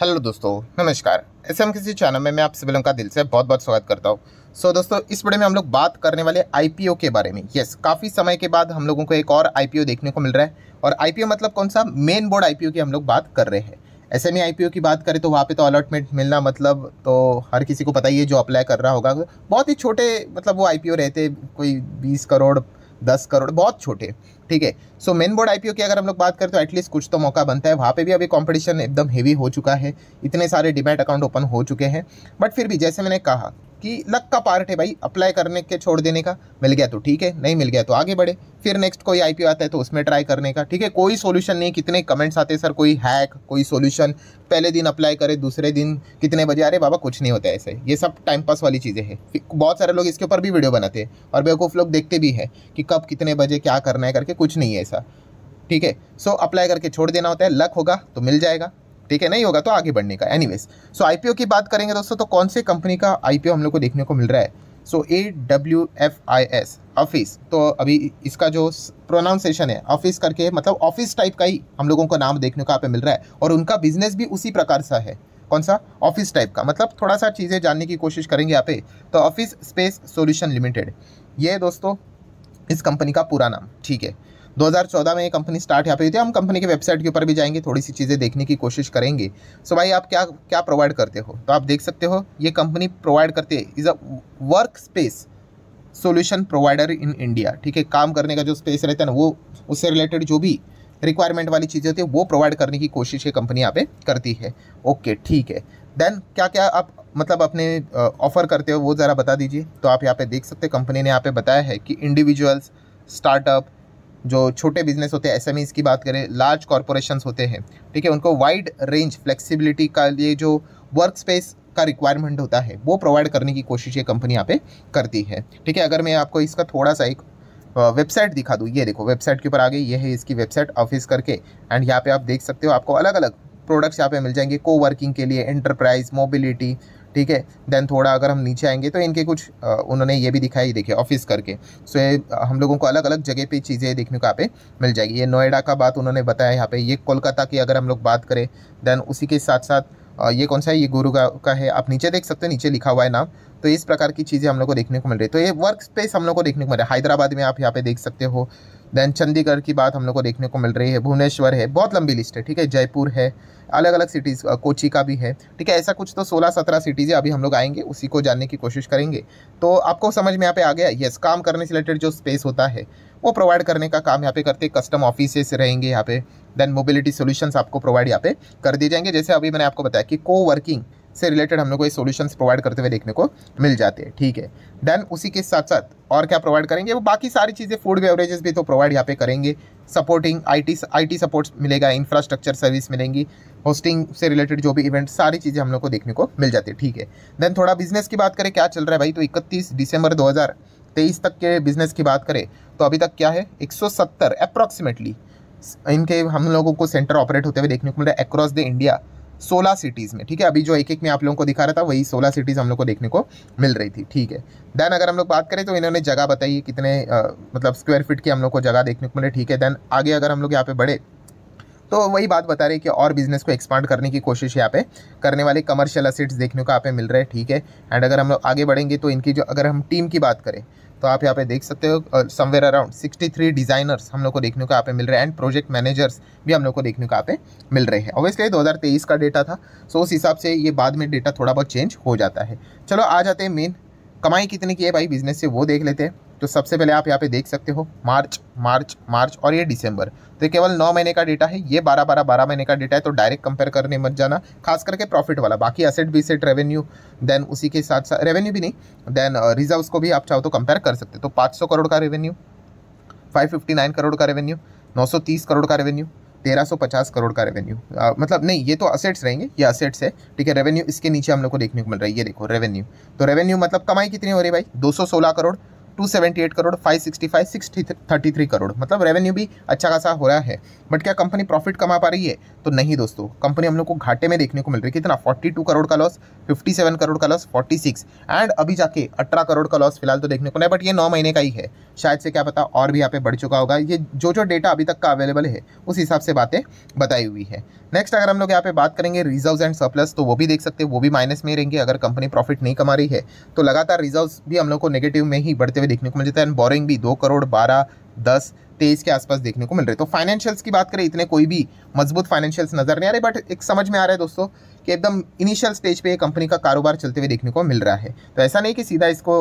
hello दोस्तों नमस्कार ऐसे हम किसी चैनल में मैं आप सभी लोगों का दिल से बहुत बहुत स्वागत करता हूँ सो so, दोस्तों इस बड़े में हम लोग बात करने वाले आईपीओ के बारे में यस काफ़ी समय के बाद हम लोगों को एक और आईपीओ देखने को मिल रहा है और आईपीओ मतलब कौन सा मेन बोर्ड आईपीओ की हम लोग बात कर रहे हैं ऐसे में की बात करें तो वहाँ पर तो अलॉटमेंट मिलना मतलब तो हर किसी को पता ही है जो अप्लाई कर रहा होगा बहुत ही छोटे मतलब वो आई रहते कोई बीस करोड़ दस करोड़ बहुत छोटे ठीक है सो मेन बोर्ड आईपीओ की अगर हम लोग बात करें तो एटलीस्ट कुछ तो मौका बनता है वहाँ पे भी अभी कंपटीशन एकदम हेवी हो चुका है इतने सारे डिमेट अकाउंट ओपन हो चुके हैं बट फिर भी जैसे मैंने कहा कि लक का पार्ट है भाई अप्लाई करने के छोड़ देने का मिल गया तो ठीक है नहीं मिल गया तो आगे बढ़े फिर नेक्स्ट कोई आई आता है तो उसमें ट्राई करने का ठीक है कोई सोल्यूशन नहीं कितने कमेंट्स आते हैं सर कोई हैक कोई सोल्यूशन पहले दिन अप्लाई करे दूसरे दिन कितने बजे आ रहे बाबा कुछ नहीं होता ऐसे ये सब टाइम पास वाली चीज़ें हैं बहुत सारे लोग इसके ऊपर भी वीडियो बनाते हैं और बेवकूफ़ लोग देखते भी हैं कि कब कितने बजे क्या करना है करके कुछ नहीं है ऐसा ठीक है सो अप्लाई करके छोड़ देना होता है लक होगा तो मिल जाएगा ठीक है नहीं होगा तो आगे बढ़ने का एनीवेज सो आईपीओ की बात करेंगे दोस्तों तो कौन से कंपनी का आईपीओ हम लोग को देखने को मिल रहा है so A W F I S office तो अभी इसका जो प्रोनाउंसिएशन है ऑफिस करके मतलब ऑफिस टाइप का ही हम लोगों को नाम देखने को यहाँ पे मिल रहा है और उनका बिजनेस भी उसी प्रकार सा है कौन सा ऑफिस टाइप का मतलब थोड़ा सा चीज़ें जानने की कोशिश करेंगे यहाँ पे तो ऑफिस स्पेस सोल्यूशन लिमिटेड ये दोस्तों इस कंपनी का पूरा नाम ठीक है 2014 में ये कंपनी स्टार्ट यहाँ पे हुई थी हम कंपनी के वेबसाइट के ऊपर भी जाएंगे थोड़ी सी चीज़ें देखने की कोशिश करेंगे सो भाई आप क्या क्या प्रोवाइड करते हो तो आप देख सकते हो ये कंपनी प्रोवाइड करते है is a work space solution provider in India ठीक है काम करने का जो स्पेस रहता है ना वो उससे रिलेटेड जो भी रिक्वायरमेंट वाली चीज़ें होती है वो प्रोवाइड करने की कोशिश ये कंपनी यहाँ पे करती है ओके ठीक है देन क्या क्या आप मतलब अपने ऑफ़र करते हो वो ज़रा बता दीजिए तो आप यहाँ पे देख सकते हैं कंपनी ने यहाँ पे बताया है कि इंडिविजुअल्स स्टार्टअप जो छोटे बिजनेस होते हैं एस की बात करें लार्ज कॉरपोरेशंस होते हैं ठीक है उनको वाइड रेंज फ्लेक्सिबिलिटी का लिए जो वर्क स्पेस का रिक्वायरमेंट होता है वो प्रोवाइड करने की कोशिश ये कंपनी यहाँ पे करती है ठीक है अगर मैं आपको इसका थोड़ा सा एक वेबसाइट दिखा दूँ ये देखो वेबसाइट के ऊपर आगे ये है इसकी वेबसाइट ऑफिस करके एंड यहाँ पे आप देख सकते हो आपको अलग अलग प्रोडक्ट्स यहाँ पे मिल जाएंगे को वर्किंग के लिए इंटरप्राइज मोबिलिटी ठीक है देन थोड़ा अगर हम नीचे आएंगे तो इनके कुछ उन्होंने ये भी दिखाई देखिए ऑफिस करके सो ये हम लोगों को अलग अलग जगह पे चीज़ें देखने को यहाँ पे मिल जाएगी ये नोएडा का बात उन्होंने बताया यहाँ पे ये कोलकाता की अगर हम लोग बात करें देन उसी के साथ साथ ये कौन सा है ये गुरुगा का है आप नीचे देख सकते हैं नीचे लिखा हुआ है नाम तो इस प्रकार की चीज़ें हम लोग को देखने को मिल रही है तो ये वर्क स्पेस हम लोग को देखने को मिल रहा है हैदराबाद में आप यहाँ पे देख सकते हो देन चंडीगढ़ की बात हम लोग को देखने को मिल रही है भुवनेश्वर है बहुत लंबी लिस्ट है ठीक है जयपुर है अलग अलग सिटीज़ कोची का भी है ठीक है ऐसा कुछ तो 16-17 सिटीज़ें अभी हम लोग आएंगे उसी को जानने की कोशिश करेंगे तो आपको समझ में यहाँ पे आ गया यस काम करने से रिलेटेड जो स्पेस होता है वो प्रोवाइड करने का काम यहाँ पे करते कस्टम ऑफिसेस रहेंगे यहाँ पे देन मोबिलिटी सोल्यूशंस आपको प्रोवाइड यहाँ पे कर दिए जाएंगे जैसे अभी मैंने आपको बताया कि को वर्किंग से रिलेटेड हम लोग को ये सोल्यूशन प्रोवाइड करते हुए देखने को मिल जाते हैं ठीक है देन उसी के साथ साथ और क्या प्रोवाइड करेंगे वो बाकी सारी चीज़ें फूड बेवरेजेस भी तो प्रोवाइड यहाँ पे करेंगे सपोर्टिंग आईटी आईटी सपोर्ट्स मिलेगा इंफ्रास्ट्रक्चर सर्विस मिलेंगी होस्टिंग से रिलेटेड जो भी इवेंट सारी चीज़ें हम लोग को देखने को मिल जाती है ठीक है देन थोड़ा बिजनेस की बात करें क्या चल रहा है भाई तो इकतीस दिसंबर दो तक के बिजनेस की बात करें तो अभी तक क्या है एक सौ इनके हम लोगों को सेंटर ऑपरेट होते हुए देखने को मिल रहा है अक्रॉस द इंडिया सोलह सिटीज़ में ठीक है अभी जो एक एक में आप लोगों को दिखा रहा था वही सोलह सिटीज़ हम लोग को देखने को मिल रही थी ठीक है देन अगर हम लोग बात करें तो इन्होंने जगह बताई कितने आ, मतलब स्क्वायर फीट की हम लोग को जगह देखने को मिले ठीक है देन आगे अगर हम लोग यहाँ पे बढ़े तो वही बात बता रहे हैं कि और बिज़नेस को एक्सपांड करने की कोशिश यहाँ पे करने वाले कमर्शियल असेट्स देखने को यहाँ पे मिल रहे हैं ठीक है एंड अगर हम लोग आगे बढ़ेंगे तो इनकी जो अगर हम टीम की बात करें तो आप यहाँ पे देख सकते हो समवेयर अराउंड 63 डिज़ाइनर्स हम लोग को देखने को यहाँ पे मिल रहे हैं एंड प्रोजेक्ट मैनेजर्स भी हम लोग को देखने को यहाँ पे मिल रहे हैं ऑब्वियसली 2023 का डेटा था सो उस हिसाब से ये बाद में डेटा थोड़ा बहुत चेंज हो जाता है चलो आ जाते हैं मेन कमाई कितनी की है भाई बिजनेस से वो देख लेते हैं तो सबसे पहले आप यहाँ पे देख सकते हो मार्च मार्च मार्च और ये दिसंबर तो ये केवल नौ महीने का डेटा है ये बारह बारह बारह महीने का डेटा है तो डायरेक्ट कंपेयर करने मत जाना खास करके प्रॉफिट वाला बाकी असेट भी सेट रेवेन्यू देन उसी के साथ साथ रेवेन्यू भी नहीं देन रिजर्व uh, को भी आप चाहो तो कंपेयर कर सकते तो पाँच करोड़ का रेवेन्यू फाइव करोड़ का रेवेन्यू नौ करोड़ का रेवेन्यू 1350 करोड़ का रेवेन्यू मतलब नहीं ये तो असेट्स रहेंगे ये असेट्स है ठीक है रेवेन्यू इसके नीचे हम लोग को देखने को मिल रहा है ये देखो रेवेन्यू तो रेवेन्यू मतलब कमाई कितनी हो रही है भाई 216 करोड़ 278 करोड़ 565 633 करोड़ मतलब रेवेन्यू भी अच्छा खासा हो रहा है बट क्या कंपनी प्रॉफिट कमा पा रही है तो नहीं दोस्तों कंपनी हम लोग को घाटे में देखने को मिल रही है कितना 42 करोड़ का लॉस 57 करोड़ का लॉस 46 एंड अभी जाके 18 करोड़ का लॉस फिलहाल तो देखने को नहीं बट ये नौ महीने का ही है शायद से क्या पता और भी यहाँ पे बढ़ चुका होगा ये जो जो डेटा अभी तक का अवेलेबल है उस हिसाब से बातें बताई हुई है नेक्स्ट अगर हम लोग यहाँ पे बात करेंगे रिजर्व एंड सरप्लस तो वो भी देख सकते हैं वो भी माइनस में रहेंगे अगर कंपनी प्रॉफिट नहीं कमा रही है तो लगातार रिजर्व भी हम लोग को नेगेटिव में ही बढ़ते हुए में देखने को मिल जाता है एंड बोरिंग भी दो करोड़ बारह दस तेईस के आसपास देखने को मिल रहे तो फाइनेंशियल्स की बात करें इतने कोई भी मजबूत फाइनेंशियल्स नजर नहीं आ रहे बट एक समझ में आ रहा है दोस्तों कि एकदम इनिशियल स्टेज पे कंपनी का कारोबार चलते हुए देखने को मिल रहा है तो ऐसा नहीं कि सीधा इसको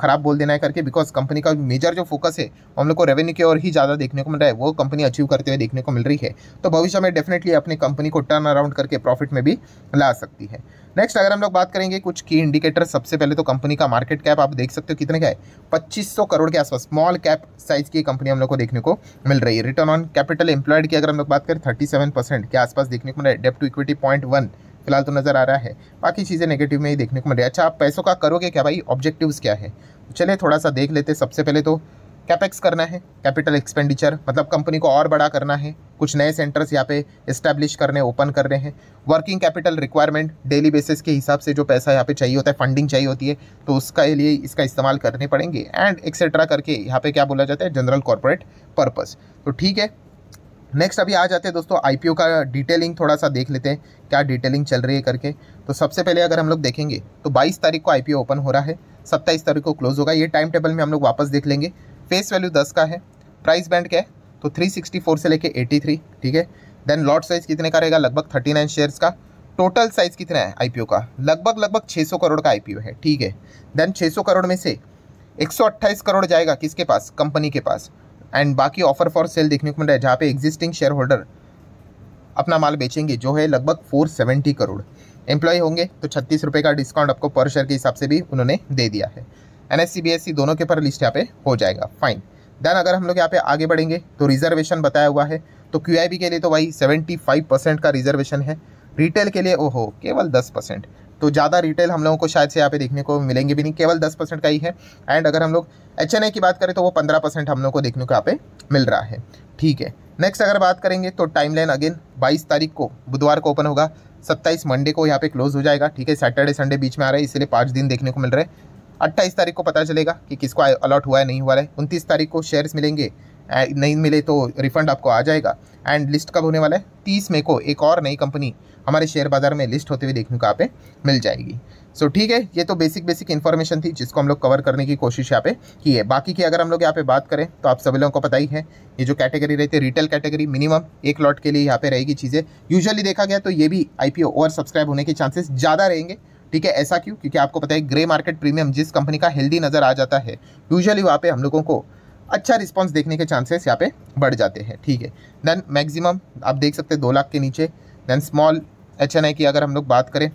ख़राब बोल देना है करके बिकॉज कंपनी का मेजर जो फोकस है हम लोग को रेवेन्यू की ओर ही ज़्यादा देखने को मिल रहा है वो कंपनी अचीव करते हुए देखने को मिल रही है तो भविष्य में डेफिनेटली अपनी कंपनी को टर्न अराउंड करके प्रॉफिट में भी ला सकती है नेक्स्ट अगर हम लोग बात करेंगे कुछ की इंडिकेटर सबसे पहले तो कंपनी का मार्केट कैप आप देख सकते हो कितने का है 2500 करोड़ के आसपास स्मॉल कैप साइज की कंपनी हम लोग को देखने को मिल रही है रिटर्न ऑन कैपिटल एम्प्लॉयड की अगर हम लोग बात करें 37 परसेंट के आसपास देखने को मिल रहा है डेप टू इक्विटी पॉइंट फिलहाल तो नज़र आ रहा है बाकी चीज़ें नेगेटिव में ही देखने को मिल रही है अच्छा आप पैसों का करोगे क्या भाई ऑब्जेक्टिव्स क्या है चलिए थोड़ा सा देख लेते सबसे पहले तो कैपेक्स करना है कैपिटल एक्सपेंडिचर मतलब कंपनी को और बड़ा करना है कुछ नए सेंटर्स यहाँ पे इस्टेब्लिश करने ओपन कर रहे हैं working capital requirement daily basis के हिसाब से जो पैसा यहाँ पे चाहिए होता है फंडिंग चाहिए होती है तो उसका लिए इसका इस्तेमाल करने पड़ेंगे एंड एक्सेट्रा करके यहाँ पे क्या बोला जाता है जनरल कॉरपोरेट पर्पज़ तो ठीक है नेक्स्ट अभी आ जाते हैं दोस्तों आईपीओ का डिटेलिंग थोड़ा सा देख लेते हैं क्या डिटेलिंग चल रही है करके तो सबसे पहले अगर हम लोग देखेंगे तो 22 तारीख को आईपीओ ओपन हो रहा है 27 तारीख को क्लोज होगा ये टाइम टेबल में हम लोग वापस देख लेंगे फेस वैल्यू 10 का है प्राइस बैंड क्या है तो 364 से लेके 83 ठीक है देन लॉट साइज़ कितने का रहेगा लगभग थर्टी शेयर्स का टोटल साइज़ कितना है आई का लगभग लगभग छः करोड़ का आई है ठीक है देन छः करोड़ में से एक करोड़ जाएगा किसके पास कंपनी के पास एंड बाकी ऑफर फॉर सेल देखने को मिल रहा है जहाँ पे एग्जिस्टिंग शेयर होल्डर अपना माल बेचेंगे जो है लगभग फोर सेवेंटी करोड़ एम्प्लॉय होंगे तो छत्तीस रुपये का डिस्काउंट आपको पर शेयर के हिसाब से भी उन्होंने दे दिया है एन एस सी दोनों के पर लिस्ट यहाँ पे हो जाएगा फाइन देन अगर हम लोग यहाँ पे आगे बढ़ेंगे तो रिजर्वेशन बताया हुआ है तो क्यू के लिए तो भाई सेवेंटी फाइव परसेंट का रिजर्वेशन है रिटेल के लिए ओहो केवल दस परसेंट तो ज़्यादा रिटेल हम लोगों को शायद से यहाँ पे देखने को मिलेंगे भी नहीं केवल दस परसेंट का ही है एंड अगर हम लोग एच की बात करें तो वो पंद्रह परसेंट हम लोग को देखने को यहाँ पे मिल रहा है ठीक है नेक्स्ट अगर बात करेंगे तो टाइमलाइन अगेन 22 तारीख को बुधवार को ओपन होगा 27 मंडे को यहाँ पे क्लोज हो जाएगा ठीक है सैटरडे संडे बीच में आ रहा है इसलिए पाँच दिन देखने को मिल रहा है अट्ठाईस तारीख को पता चलेगा कि किसको अलॉट हुआ है नहीं हुआ है उनतीस तारीख को शेयर्स मिलेंगे नहीं मिले तो रिफंड आपको आ जाएगा एंड लिस्ट कब होने वाला है तीस मई को एक और नई कंपनी हमारे शेयर बाजार में लिस्ट होते हुए देखने को यहाँ पे मिल जाएगी सो so, ठीक है ये तो बेसिक बेसिक इन्फॉर्मेशन थी जिसको हम लोग कवर करने की कोशिश यहाँ पे की है बाकी की अगर हम लोग यहाँ पे बात करें तो आप सभी लोगों को पता ही है ये जो कैटेगरी रहती है रिटेल कैटेगरी मिनिमम एक लॉट के लिए यहाँ पे रहेगी चीज़ें यूजुअली देखा गया तो ये भी आई ओवर सब्सक्राइब होने के चांसेस ज़्यादा रहेंगे ठीक है ऐसा क्यों क्योंकि आपको पता है ग्रे मार्केट प्रीमियम जिस कंपनी का हेल्दी नज़र आ जाता है यूजुअली वहाँ पर हम लोगों को अच्छा रिस्पॉन्स देखने के चांसेस यहाँ पे बढ़ जाते हैं ठीक है देन मैक्सिमम आप देख सकते हैं दो लाख के नीचे then small H N I की अगर हम लोग बात करें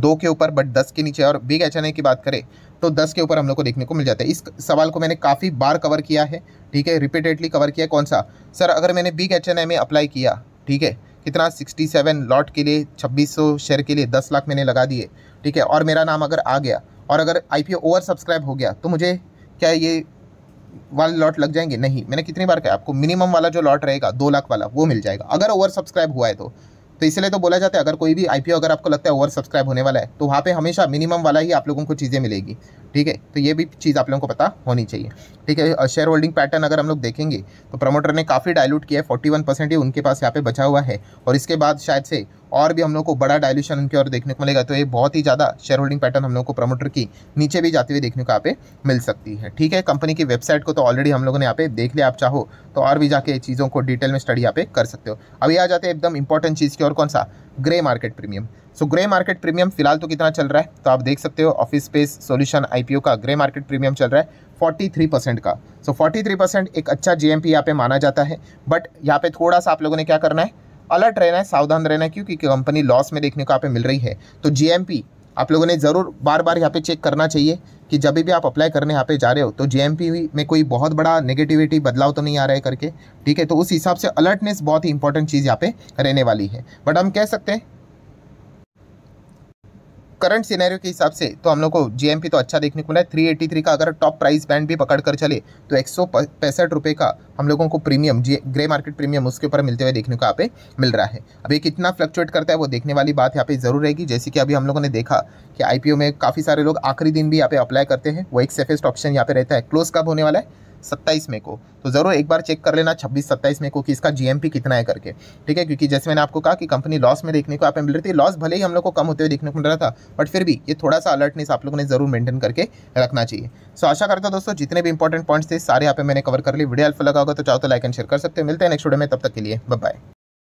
दो के ऊपर बट दस के नीचे और बिग एच की बात करें तो दस के ऊपर हम लोग को देखने को मिल जाता है इस सवाल को मैंने काफ़ी बार कवर किया है ठीक है रिपीटेडली कवर किया है कौन सा सर अगर मैंने बिग एच में अप्लाई किया ठीक है कितना 67 लॉट के लिए 2600 शेयर के लिए 10 लाख मैंने लगा दिए ठीक है और मेरा नाम अगर आ गया और अगर आई ओवर सब्सक्राइब हो गया तो मुझे क्या ये वाले लॉट लग जाएंगे नहीं मैंने कितनी बार कहा आपको मिनिमम वाला जो लॉट रहेगा दो लाख वाला वो मिल जाएगा अगर ओवर सब्सक्राइब हुआ है तो तो इसलिए तो बोला जाता है अगर कोई भी आईपीओ अगर आपको लगता है ओवर सब्सक्राइब होने वाला है तो वहाँ पे हमेशा मिनिमम वाला ही आप लोगों को चीज़ें मिलेगी ठीक है तो ये भी चीज़ आप लोगों को पता होनी चाहिए ठीक है शेयर होल्डिंग पैटर्न अगर हम लोग देखेंगे तो प्रमोटर ने काफ़ी डायलूट किया है फोर्टी वन परसेंट ही उनके पास यहाँ पे बचा हुआ है और इसके बाद शायद से और भी हम लोग को बड़ा डायल्यूशन उनकी और देखने को मिलेगा तो ये बहुत ही ज़्यादा शेयर होल्डिंग पैटर्न हम लोग को प्रमोटर की नीचे भी जाते हुए देखने को यहाँ पे मिल सकती है ठीक है कंपनी की वेबसाइट को तो ऑलरेडी हम लोगों ने यहाँ पे देख लिया आप चाहो तो और भी जाके चीज़ों को डिटेल में स्टडी यहाँ पे कर सकते हो अभी आ जाते हैं एकदम इंपॉर्टेंट चीज़ की और कौन सा grey market premium so grey market premium फिलहाल तो कितना चल रहा है तो आप देख सकते हो ऑफिस स्पेस सॉल्यूशन आईपीओ का ग्रे मार्केट प्रीमियम चल रहा है 43 का सो so, 43 एक अच्छा जीएमपी यहाँ पे माना जाता है बट यहाँ पे थोड़ा सा आप लोगों ने क्या करना है अलर्ट रहना है सावधान रहना है क्योंकि कंपनी लॉस में देखने को यहाँ पे मिल रही है तो जीएमपी आप लोगों ने ज़रूर बार बार यहाँ पे चेक करना चाहिए कि जब भी आप अप्लाई करने यहाँ पे जा रहे हो तो जे में कोई बहुत बड़ा नेगेटिविटी बदलाव तो नहीं आ रहा है करके ठीक है तो उस हिसाब से अलर्टनेस बहुत ही इंपॉर्टेंट चीज़ यहाँ पे रहने वाली है बट हम कह सकते हैं करंट सिनेरियो के हिसाब से तो हम लोग को जीएमपी तो अच्छा देखने को मिला है थ्री का अगर टॉप प्राइस बैंड भी पकड़ कर चले तो एक सौ का हम लोगों को प्रीमियम ग्रे मार्केट प्रीमियम उसके ऊपर मिलते हुए देखने को यहाँ पे मिल रहा है अब ये कितना फ्लक्चुएट करता है वो देखने वाली बात यहाँ पे जरूर रहेगी जैसे कि अभी हम लोगों ने देखा कि आईपीओ में काफ़ी सारे लोग आखिरी दिन भी यहाँ पे अप्लाई करते हैं वो एक सेफेस्ट ऑप्शन यहाँ पे रहता है क्लोज कब होने वाला है सत्ताईस मई को तो ज़रूर एक बार चेक कर लेना छब्बीस सत्ताईस मई को कि इसका जीएमपी कितना है करके ठीक है क्योंकि जैसे मैंने आपको कहा कि कंपनी लॉस में देखने को आप मिल रही थी लॉस भले ही हम लोग को कम होते हुए देखने को मिल रहा था बट फिर भी ये थोड़ा सा अलर्टनेस आप लोगों ने ज़रूर मेंटेन करके रखना चाहिए सो आशा करता हूँ दोस्तों जितने भी इंपॉर्टेंट पॉइंट्स थे सारे यहाँ पे मैंने कवर कर ली वीडियो हेल्प लगा होगा तो चाहो तो लाइक एंड शेयर कर सकते हो मिलते हैं नेक्स्ट वीडियो में तब तक के लिए बाय